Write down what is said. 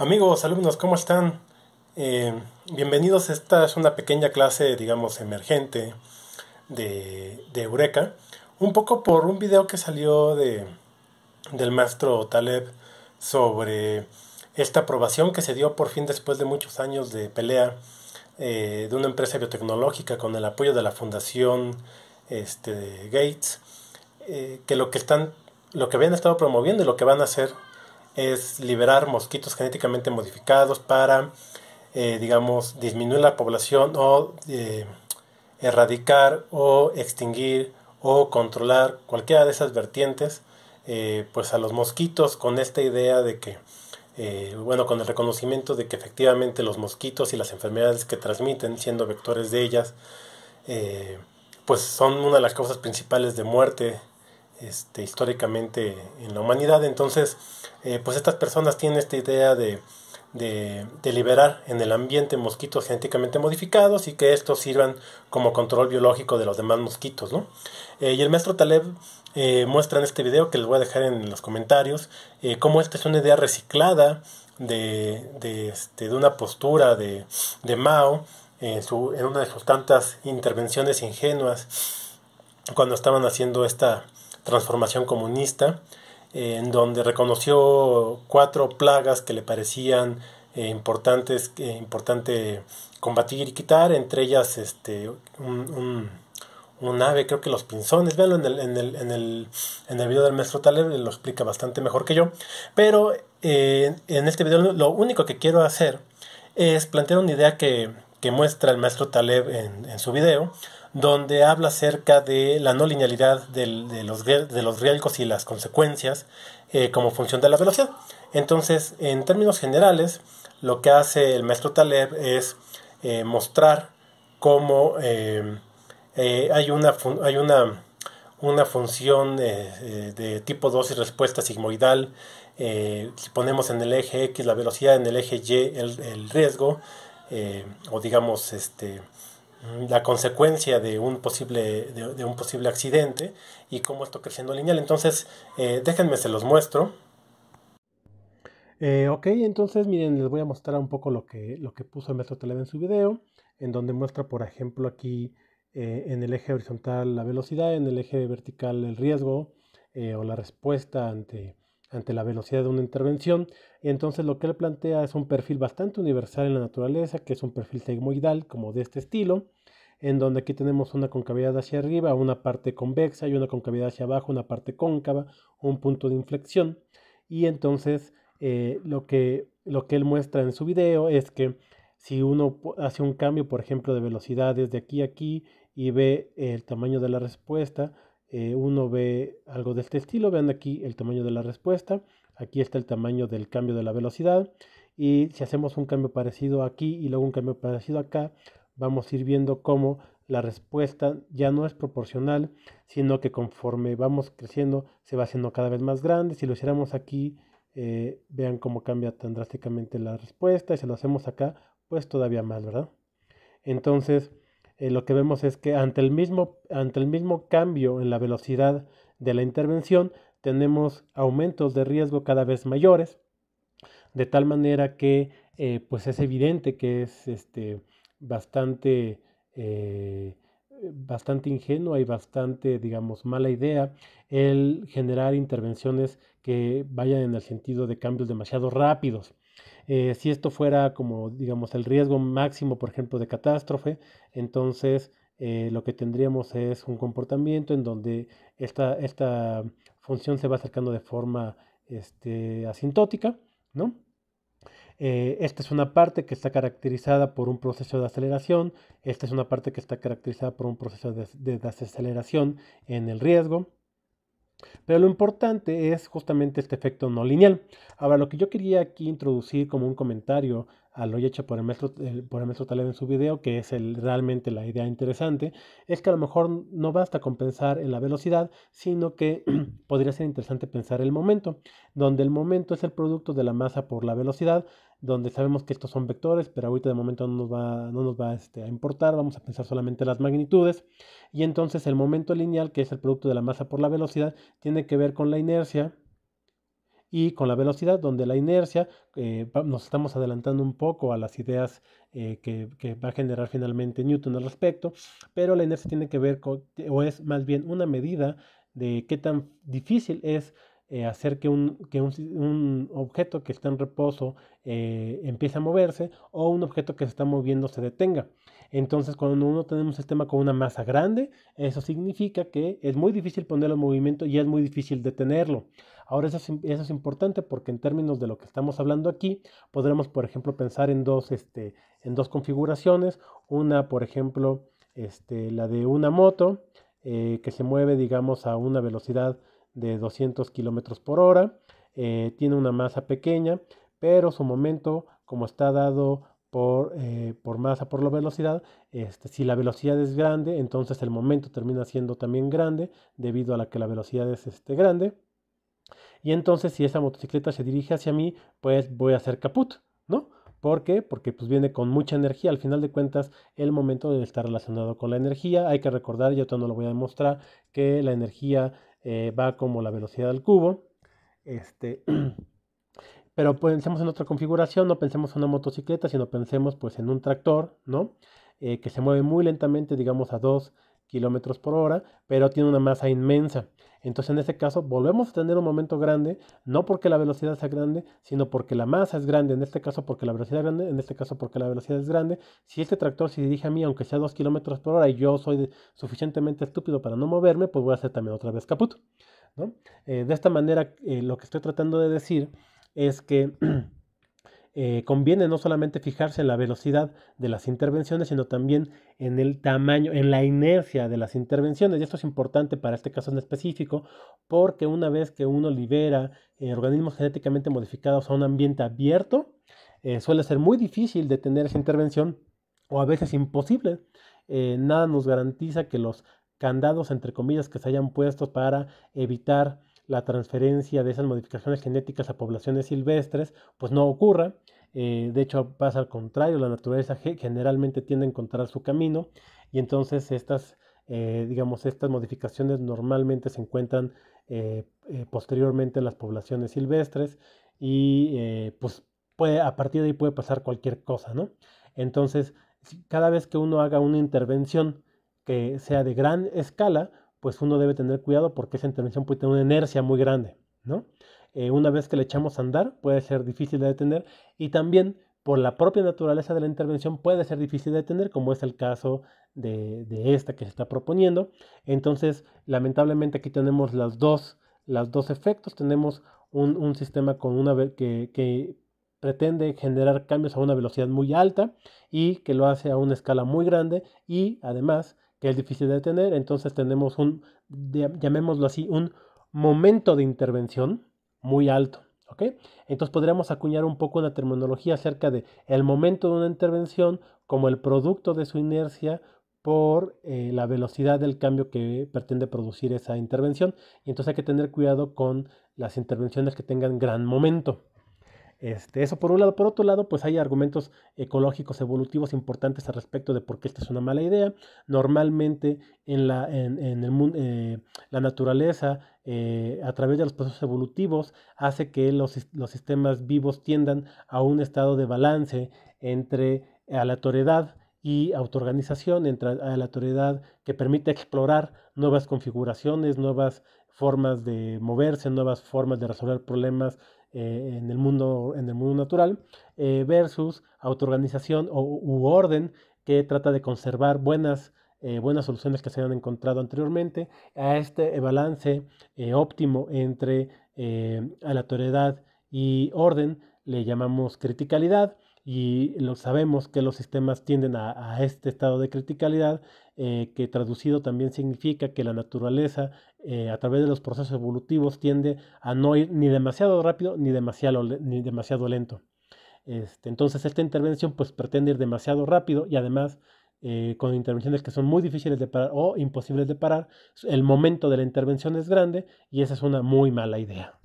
Amigos, alumnos, ¿cómo están? Eh, bienvenidos, esta es una pequeña clase, digamos, emergente de, Eureka, un poco por un video que salió de, del maestro Taleb sobre esta aprobación que se dio por fin después de muchos años de pelea eh, de una empresa biotecnológica con el apoyo de la fundación este, Gates, eh, que lo que están, lo que habían estado promoviendo y lo que van a hacer es liberar mosquitos genéticamente modificados para, eh, digamos, disminuir la población o eh, erradicar o extinguir o controlar cualquiera de esas vertientes, eh, pues a los mosquitos con esta idea de que, bueno, con el reconocimiento de que efectivamente los mosquitos y las enfermedades que transmiten, siendo vectores de ellas, pues son una de las causas principales de muerte este, históricamente en la humanidad. Entonces, eh, pues estas personas tienen esta idea de, de, liberar en el ambiente mosquitos genéticamente modificados y que estos sirvan como control biológico de los demás mosquitos. Eh, y el maestro Taleb eh, muestra en este video, que les voy a dejar en los comentarios, cómo esta es una idea reciclada de, este, de, una postura de, de Mao en, su, en una de sus tantas intervenciones ingenuas cuando estaban haciendo esta, transformación comunista, en donde reconoció cuatro plagas que le parecían eh, importantes, importante combatir y quitar, entre ellas este, un, ave, creo que los pinzones, véanlo en el, en el, en el, en el video del maestro Taller lo explica bastante mejor que yo, pero eh, en este video lo único que quiero hacer es plantear una idea que que muestra el maestro Taleb en, su video, donde habla acerca de la no linealidad de, los, de los riesgos y las consecuencias eh, como función de la velocidad. Entonces, en términos generales, lo que hace el maestro Taleb es eh, mostrar cómo eh, hay, una, hay una, función de tipo y respuesta sigmoidal. si ponemos en el eje X la velocidad, en el eje Y el riesgo, eh, o digamos, este, la consecuencia de un posible, de, un posible accidente y cómo esto creciendo lineal. Entonces, eh, déjenme, se los muestro. Eh, ok, entonces miren, les voy a mostrar un poco lo que, lo que puso el maestro Taleb en su video, en donde muestra, por ejemplo, aquí en el eje horizontal la velocidad, en el eje vertical el riesgo o la respuesta ante ante la velocidad de una intervención. Entonces lo que él plantea es un perfil bastante universal en la naturaleza, que es un perfil sigmoidal, como de este estilo, en donde aquí tenemos una concavidad hacia arriba, una parte convexa y una concavidad hacia abajo, una parte cóncava, un punto de inflexión. Y entonces eh, lo, que, lo que él muestra en su video es que si uno hace un cambio, por ejemplo, de velocidad desde aquí a aquí y ve el tamaño de la respuesta, eh, uno ve algo de este estilo. Vean aquí el tamaño de la respuesta. Aquí está el tamaño del cambio de la velocidad. Y si hacemos un cambio parecido aquí y luego un cambio parecido acá, vamos a ir viendo cómo la respuesta ya no es proporcional, sino que conforme vamos creciendo se va haciendo cada vez más grande. Si lo hiciéramos aquí, eh, vean cómo cambia tan drásticamente la respuesta. Y si lo hacemos acá, pues todavía más, ¿verdad? Entonces, eh, lo que vemos es que ante el, mismo, cambio en la velocidad de la intervención, tenemos aumentos de riesgo cada vez mayores, de tal manera que eh, pues es evidente que es este, bastante, eh, bastante ingenua y bastante, digamos, mala idea el generar intervenciones que vayan en el sentido de cambios demasiado rápidos. Eh, si esto fuera como, digamos, el riesgo máximo, por ejemplo, de catástrofe, entonces eh, lo que tendríamos es un comportamiento en donde esta, esta función se va acercando de forma este, asintótica, ¿no? Eh, esta es una parte que está caracterizada por un proceso de aceleración, esta es una parte que está caracterizada por un proceso de desaceleración en el riesgo, pero lo importante es justamente este efecto no lineal. Ahora, lo que yo quería aquí introducir como un comentario a lo hecho por el maestro, por en su video, que es realmente la idea interesante, es que a lo mejor no basta con pensar en la velocidad, sino que podría ser interesante pensar el momento, donde el momento es el producto de la masa por la velocidad, donde sabemos que estos son vectores, pero ahorita de momento no nos va, no nos va este, a importar, vamos a pensar solamente las magnitudes. Y entonces el momento lineal, que es el producto de la masa por la velocidad, tiene que ver con la inercia y con la velocidad, donde la inercia, eh, nos estamos adelantando un poco a las ideas eh, que, que, va a generar finalmente Newton al respecto, pero la inercia tiene que ver con, o es más bien una medida de qué tan difícil es eh, hacer que, un, objeto que está en reposo eh, empiece a moverse o un objeto que se está moviendo se detenga. Entonces, cuando uno tiene un sistema con una masa grande, eso significa que es muy difícil ponerlo en movimiento y es muy difícil detenerlo. Ahora, eso es, es importante porque en términos de lo que estamos hablando aquí, podremos, por ejemplo, pensar en dos, este, en dos configuraciones. Una, por ejemplo, este, la de una moto eh, que se mueve, digamos, a una velocidad de 200 kilómetros por hora. Eh, tiene una masa pequeña, pero su momento, como está dado por, eh, por masa, por la velocidad, este, si la velocidad es grande, entonces el momento termina siendo también grande debido a la que la velocidad es este, grande. Y entonces si esa motocicleta se dirige hacia mí, pues voy a hacer caput, ¿no? ¿Por qué? Porque pues viene con mucha energía. Al final de cuentas, el momento estar relacionado con la energía. Hay que recordar, y todavía no lo voy a demostrar, que la energía eh, va como la velocidad del cubo. Este, pero pensemos en otra configuración, no pensemos en una motocicleta, sino pensemos pues en un tractor, ¿no? Eh, que se mueve muy lentamente, digamos a dos kilómetros por hora, pero tiene una masa inmensa. Entonces, en este caso, volvemos a tener un momento grande, no porque la velocidad sea grande, sino porque la masa es grande, en este caso porque la velocidad es grande, en este caso porque la velocidad es grande. Si este tractor se dirige a mí, aunque sea 2 kilómetros por hora, y yo soy suficientemente estúpido para no moverme, pues voy a hacer también otra vez caput. Eh, de esta manera, eh, lo que estoy tratando de decir es que Eh, conviene no solamente fijarse en la velocidad de las intervenciones, sino también en el tamaño, en la inercia de las intervenciones. Y esto es importante para este caso en específico, porque una vez que uno libera eh, organismos genéticamente modificados a un ambiente abierto, eh, suele ser muy difícil detener esa intervención o a veces imposible. nada nos garantiza que los candados, entre comillas, que se hayan puesto para evitar la transferencia de esas modificaciones genéticas a poblaciones silvestres, pues no ocurra. Eh, de hecho, pasa al contrario, la naturaleza generalmente tiende a encontrar su camino y entonces estas, eh, digamos, estas modificaciones normalmente se encuentran eh, posteriormente en las poblaciones silvestres y pues puede, a partir de ahí puede pasar cualquier cosa, ¿no? Entonces, cada vez que uno haga una intervención que sea de gran escala, pues uno debe tener cuidado porque esa intervención puede tener una inercia muy grande, ¿no? Eh, una vez que le echamos a andar puede ser difícil de detener y también por la propia naturaleza de la intervención puede ser difícil de detener, como es el caso de, esta que se está proponiendo. Entonces, lamentablemente aquí tenemos las dos, dos efectos, tenemos un, sistema con una que pretende generar cambios a una velocidad muy alta y que lo hace a una escala muy grande y además que es difícil de detener, entonces tenemos un, llamémoslo así, un momento de intervención muy alto. ¿ok? Entonces podríamos acuñar un poco una terminología acerca de el momento de una intervención como el producto de su inercia por eh, la velocidad del cambio que pretende producir esa intervención. Y entonces hay que tener cuidado con las intervenciones que tengan gran momento. Este, eso por un lado. Por otro lado, pues hay argumentos ecológicos evolutivos importantes al respecto de por qué esta es una mala idea. Normalmente en la, en, el mundo, eh, la naturaleza, eh, a través de los procesos evolutivos, hace que los, los sistemas vivos tiendan a un estado de balance entre aleatoriedad y autoorganización, entre aleatoriedad que permite explorar nuevas configuraciones, nuevas formas de moverse, nuevas formas de resolver problemas eh, en, el mundo, en el mundo natural eh, versus autoorganización o, u orden que trata de conservar buenas, eh, buenas soluciones que se han encontrado anteriormente a este balance óptimo entre aleatoriedad y orden le llamamos criticalidad y lo sabemos que los sistemas tienden a, este estado de criticalidad, eh, que traducido también significa que la naturaleza, eh, a través de los procesos evolutivos, tiende a no ir ni demasiado rápido ni demasiado, ni demasiado lento. Este, entonces esta intervención pues pretende ir demasiado rápido y además eh, con intervenciones que son muy difíciles de parar o imposibles de parar, el momento de la intervención es grande y esa es una muy mala idea.